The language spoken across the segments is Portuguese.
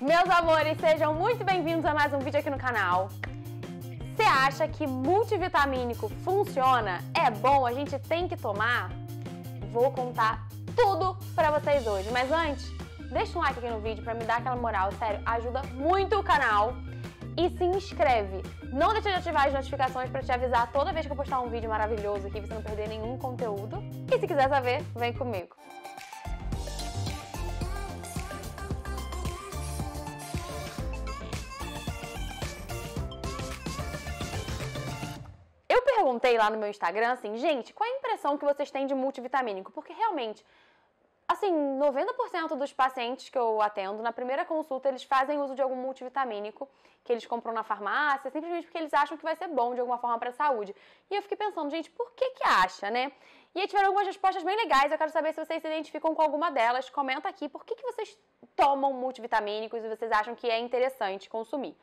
Meus amores, sejam muito bem-vindos a mais um vídeo aqui no canal. Você acha que multivitamínico funciona? É bom? A gente tem que tomar? Vou contar tudo pra vocês hoje. Mas antes, deixa um like aqui no vídeo pra me dar aquela moral. Sério, ajuda muito o canal. E se inscreve. Não deixe de ativar as notificações pra te avisar toda vez que eu postar um vídeo maravilhoso aqui, pra você não perder nenhum conteúdo. E se quiser saber, vem comigo. perguntei lá no meu Instagram, assim, gente, qual é a impressão que vocês têm de multivitamínico? Porque realmente, assim, 90% dos pacientes que eu atendo, na primeira consulta, eles fazem uso de algum multivitamínico que eles compram na farmácia, simplesmente porque eles acham que vai ser bom de alguma forma para a saúde. E eu fiquei pensando, gente, por que que acha, né? E aí tiveram algumas respostas bem legais, eu quero saber se vocês se identificam com alguma delas. Comenta aqui por que, que vocês tomam multivitamínicos e vocês acham que é interessante consumir.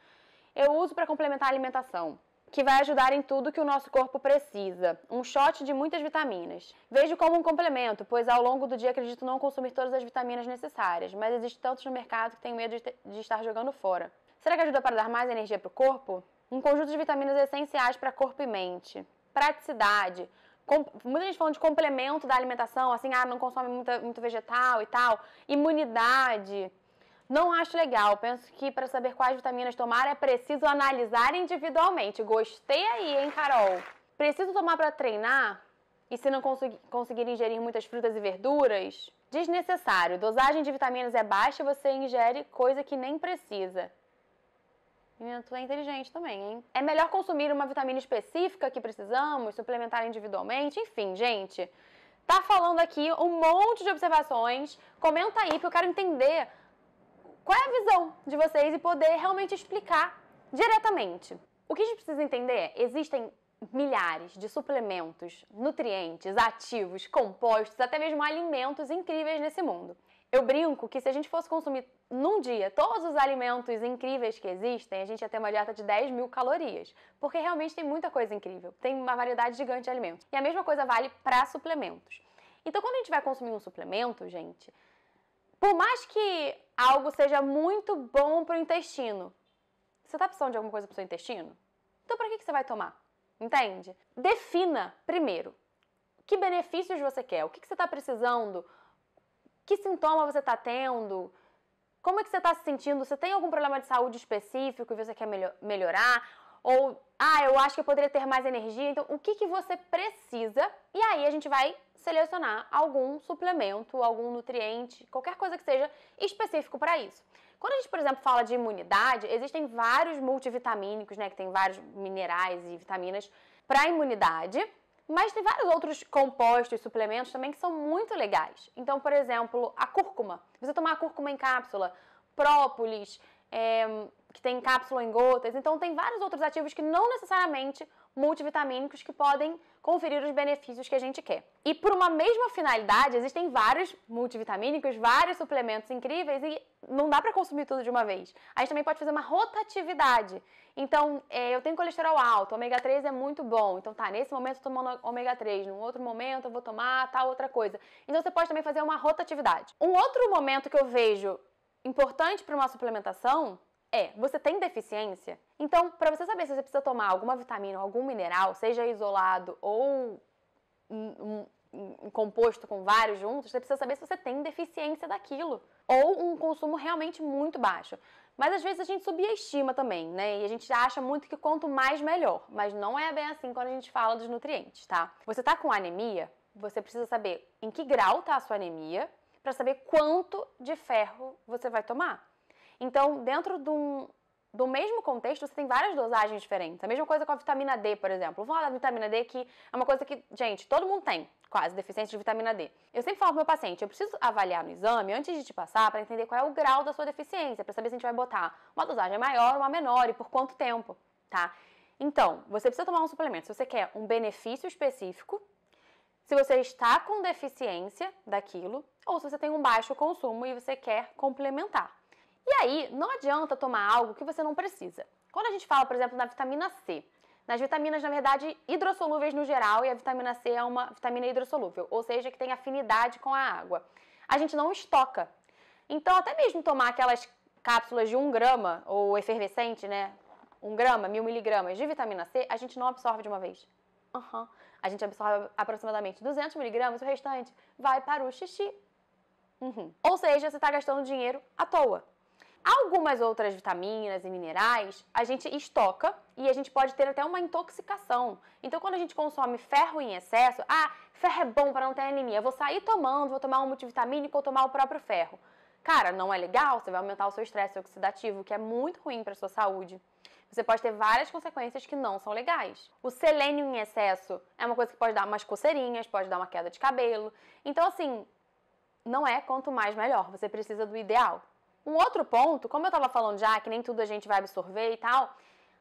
Eu uso para complementar a alimentação que vai ajudar em tudo que o nosso corpo precisa. Um shot de muitas vitaminas. Vejo como um complemento, pois ao longo do dia acredito não consumir todas as vitaminas necessárias, mas existe tantos no mercado que tenho medo de, de estar jogando fora. Será que ajuda para dar mais energia para o corpo? Um conjunto de vitaminas essenciais para corpo e mente. Praticidade. Com, muita gente falando de complemento da alimentação, assim, ah, não consome muita, muito vegetal e tal. Imunidade. Não acho legal. Penso que para saber quais vitaminas tomar é preciso analisar individualmente. Gostei aí, hein, Carol? Preciso tomar para treinar? E se não conseguir ingerir muitas frutas e verduras? Desnecessário. Dosagem de vitaminas é baixa e você ingere coisa que nem precisa. Menina, tu é inteligente também, hein? É melhor consumir uma vitamina específica que precisamos, suplementar individualmente, enfim, gente. Tá falando aqui um monte de observações. Comenta aí, porque eu quero entender qual é a visão de vocês e poder realmente explicar diretamente. O que a gente precisa entender é: existem milhares de suplementos, nutrientes, ativos, compostos, até mesmo alimentos incríveis nesse mundo. Eu brinco que se a gente fosse consumir num dia todos os alimentos incríveis que existem, a gente ia ter uma dieta de 10 mil calorias. Porque realmente tem muita coisa incrível, tem uma variedade gigante de alimentos. E a mesma coisa vale para suplementos. Então, quando a gente vai consumir um suplemento, gente, por mais que algo seja muito bom para o intestino, você está precisando de alguma coisa para o seu intestino? Então, para que, que você vai tomar? Entende? Defina primeiro que benefícios você quer, o que, que você está precisando, que sintoma você está tendo, como é que você está se sentindo, você tem algum problema de saúde específico e você quer melhorar, ou, ah, eu acho que eu poderia ter mais energia. Então, o que, que você precisa? E aí a gente vai selecionar algum suplemento, algum nutriente, qualquer coisa que seja específico para isso. Quando a gente, por exemplo, fala de imunidade, existem vários multivitamínicos, né, que tem vários minerais e vitaminas para imunidade, mas tem vários outros compostos, suplementos também que são muito legais. Então, por exemplo, a cúrcuma. Você tomar a cúrcuma em cápsula, própolis, é, que tem cápsula em gotas. Então, tem vários outros ativos que não necessariamente multivitamínicos que podem conferir os benefícios que a gente quer. E por uma mesma finalidade, existem vários multivitamínicos, vários suplementos incríveis e não dá para consumir tudo de uma vez. A gente também pode fazer uma rotatividade. Então, é, eu tenho colesterol alto, ômega 3 é muito bom. Então, tá, nesse momento eu tô tomando ômega 3, num outro momento eu vou tomar tal outra coisa. Então, você pode também fazer uma rotatividade. Um outro momento que eu vejo importante para uma suplementação é: você tem deficiência? Então, para você saber se você precisa tomar alguma vitamina, ou algum mineral, seja isolado ou um, um, um composto com vários juntos, você precisa saber se você tem deficiência daquilo ou um consumo realmente muito baixo. Mas às vezes a gente subestima também, né? E a gente acha muito que quanto mais melhor, mas não é bem assim quando a gente fala dos nutrientes, tá? Você tá com anemia, você precisa saber em que grau tá a sua anemia para saber quanto de ferro você vai tomar. Então, dentro de um, do mesmo contexto, você tem várias dosagens diferentes. A mesma coisa com a vitamina D, por exemplo. Vou falar da vitamina D, que é uma coisa que, gente, todo mundo tem, quase, deficiência de vitamina D. Eu sempre falo pro meu paciente, eu preciso avaliar no exame antes de te passar para entender qual é o grau da sua deficiência, para saber se a gente vai botar uma dosagem maior, uma menor e por quanto tempo, tá? Então, você precisa tomar um suplemento se você quer um benefício específico, se você está com deficiência daquilo ou se você tem um baixo consumo e você quer complementar. E aí, não adianta tomar algo que você não precisa. Quando a gente fala, por exemplo, na vitamina C, nas vitaminas, na verdade, hidrossolúveis no geral, e a vitamina C é uma vitamina hidrossolúvel, ou seja, que tem afinidade com a água. A gente não estoca. Então, até mesmo tomar aquelas cápsulas de 1 grama, ou efervescente, né? 1 grama, 1000 miligramas de vitamina C, a gente não absorve de uma vez. Uhum. A gente absorve aproximadamente 200 miligramas, o restante vai para o xixi. Uhum. Ou seja, você está gastando dinheiro à toa. Algumas outras vitaminas e minerais a gente estoca e a gente pode ter até uma intoxicação. Então, quando a gente consome ferro em excesso, ah, ferro é bom para não ter anemia, vou sair tomando, vou tomar um multivitamínico ou tomar o próprio ferro. Cara, não é legal, você vai aumentar o seu estresse oxidativo, que é muito ruim para a sua saúde. Você pode ter várias consequências que não são legais. O selênio em excesso é uma coisa que pode dar umas coceirinhas, pode dar uma queda de cabelo. Então, assim, não é quanto mais melhor, você precisa do ideal. Um outro ponto, como eu estava falando já que nem tudo a gente vai absorver e tal,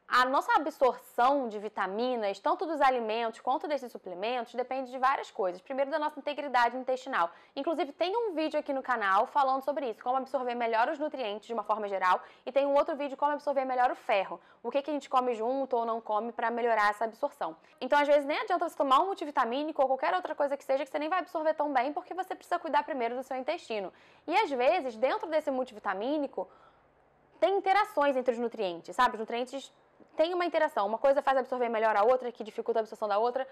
a nossa absorção de vitaminas, tanto dos alimentos quanto desses suplementos, depende de várias coisas. Primeiro, da nossa integridade intestinal. Inclusive, tem um vídeo aqui no canal falando sobre isso, como absorver melhor os nutrientes de uma forma geral, e tem um outro vídeo como absorver melhor o ferro, o que, que a gente come junto ou não come para melhorar essa absorção. Então, às vezes, nem adianta você tomar um multivitamínico ou qualquer outra coisa que seja que você nem vai absorver tão bem, porque você precisa cuidar primeiro do seu intestino. E às vezes, dentro desse multivitamínico, tem interações entre os nutrientes, sabe? Os nutrientes tem uma interação. Uma coisa faz absorver melhor a outra, que dificulta a absorção da outra,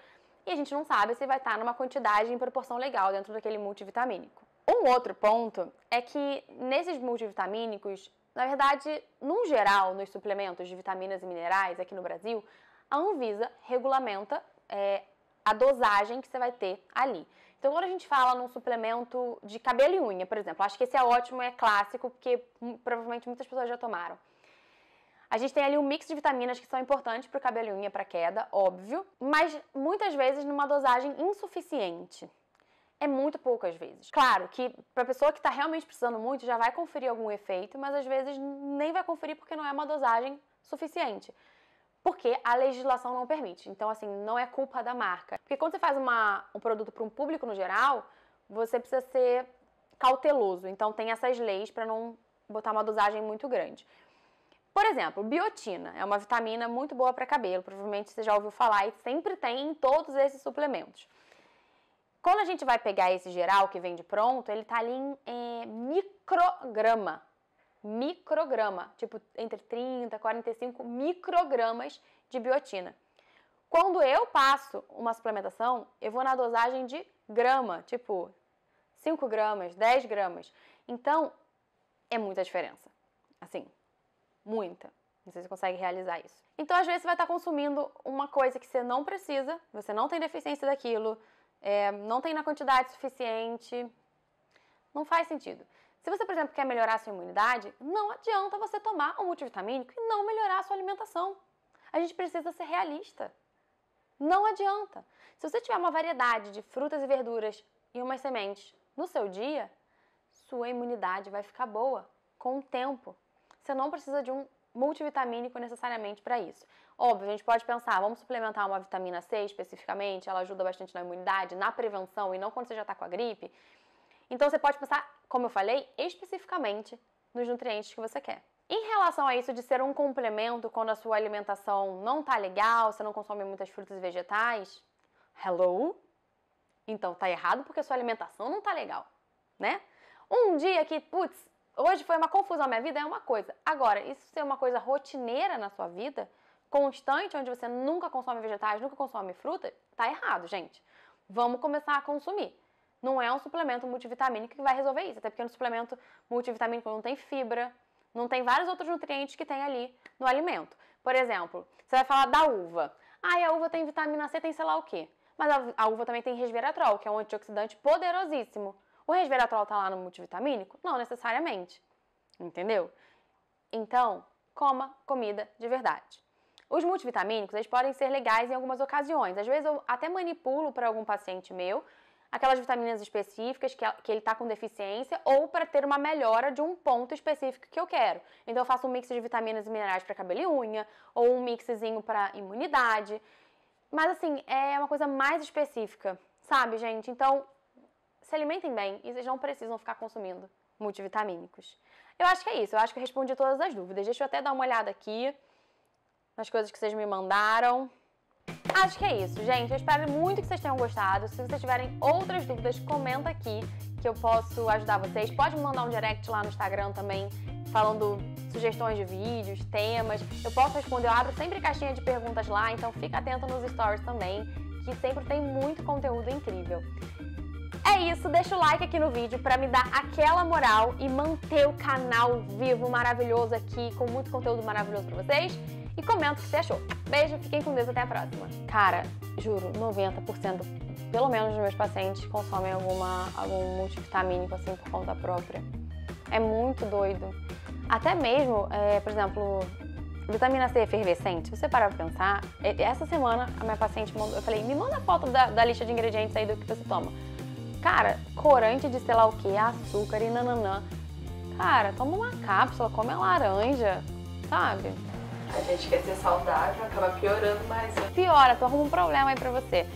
e a gente não sabe se vai estar numa quantidade em proporção legal dentro daquele multivitamínico. Um outro ponto é que nesses multivitamínicos, na verdade, num geral, nos suplementos de vitaminas e minerais aqui no Brasil, a Anvisa regulamenta é, a dosagem que você vai ter ali. Então, quando a gente fala num suplemento de cabelo e unha, por exemplo, acho que esse é ótimo, é clássico, porque hum, provavelmente muitas pessoas já tomaram. A gente tem ali um mix de vitaminas que são importantes para o cabelo e unha, para queda, óbvio, mas muitas vezes numa dosagem insuficiente. É muito poucas vezes. Claro que para pessoa que está realmente precisando muito já vai conferir algum efeito, mas às vezes nem vai conferir porque não é uma dosagem suficiente. Porque a legislação não permite. Então, assim, não é culpa da marca. Porque quando você faz uma, um produto para um público no geral, você precisa ser cauteloso. Então, tem essas leis para não botar uma dosagem muito grande. Por exemplo, biotina é uma vitamina muito boa para cabelo, provavelmente você já ouviu falar e sempre tem em todos esses suplementos. Quando a gente vai pegar esse geral que vem de pronto, ele está ali em é, micrograma. Micrograma, tipo entre 30 e 45 microgramas de biotina. Quando eu passo uma suplementação, eu vou na dosagem de grama, tipo 5 gramas, 10 gramas. Então, é muita diferença. Assim, muita. Você consegue realizar isso. Então, às vezes, você vai estar consumindo uma coisa que você não precisa, você não tem deficiência daquilo, é, não tem na quantidade suficiente. Não faz sentido. Se você, por exemplo, quer melhorar a sua imunidade, não adianta você tomar um multivitamínico e não melhorar a sua alimentação. A gente precisa ser realista. Não adianta. Se você tiver uma variedade de frutas e verduras e umas sementes no seu dia, sua imunidade vai ficar boa com o tempo você não precisa de um multivitamínico necessariamente para isso. Óbvio, a gente pode pensar, vamos suplementar uma vitamina C especificamente, ela ajuda bastante na imunidade, na prevenção e não quando você já está com a gripe. Então você pode pensar, como eu falei, especificamente nos nutrientes que você quer. Em relação a isso de ser um complemento quando a sua alimentação não tá legal, você não consome muitas frutas e vegetais, hello? Então tá errado porque a sua alimentação não tá legal, né? Um dia que, putz, hoje foi uma confusão, minha vida é uma coisa. Agora, isso ser uma coisa rotineira na sua vida, constante, onde você nunca consome vegetais, nunca consome fruta, tá errado, gente. Vamos começar a consumir. Não é um suplemento multivitamínico que vai resolver isso, até porque no suplemento multivitamínico não tem fibra, não tem vários outros nutrientes que tem ali no alimento. Por exemplo, você vai falar da uva. Ah, e a uva tem vitamina C, tem sei lá o quê. Mas a uva também tem resveratrol, que é um antioxidante poderosíssimo. O resveratrol está lá no multivitamínico? Não necessariamente. Entendeu? Então, coma comida de verdade. Os multivitamínicos, eles podem ser legais em algumas ocasiões. Às vezes eu até manipulo para algum paciente meu aquelas vitaminas específicas que, que ele está com deficiência ou para ter uma melhora de um ponto específico que eu quero. Então eu faço um mix de vitaminas e minerais para cabelo e unha ou um mixzinho para imunidade. Mas assim, é uma coisa mais específica, sabe, gente? Então, se alimentem bem e vocês não precisam ficar consumindo multivitamínicos. Eu acho que é isso, eu acho que eu respondi todas as dúvidas. Deixa eu até dar uma olhada aqui nas coisas que vocês me mandaram. Acho que é isso, gente. Eu espero muito que vocês tenham gostado. Se vocês tiverem outras dúvidas, comenta aqui que eu posso ajudar vocês. Pode me mandar um direct lá no Instagram também, falando sugestões de vídeos, temas. Eu posso responder, eu abro sempre caixinha de perguntas lá, então fica atento nos stories também, que sempre tem muito conteúdo incrível. É isso, deixa o like aqui no vídeo para me dar aquela moral e manter o canal vivo, maravilhoso aqui, com muito conteúdo maravilhoso para vocês. E comenta o que você achou. Beijo, fiquem com Deus, até a próxima. Cara, juro, 90%, pelo menos, dos meus pacientes consomem alguma, algum multivitamínico, assim, por conta própria. É muito doido. Até mesmo, é, por exemplo, vitamina C efervescente, se você parar pra pensar, essa semana a minha paciente mandou, eu falei, me manda a foto da, da lista de ingredientes aí do que você toma. Cara, corante de sei lá o que, açúcar e nananã. Cara, toma uma cápsula, come a laranja, sabe? A gente quer ser saudável, acaba piorando mais. Né? Piora, tu arruma um problema aí pra você.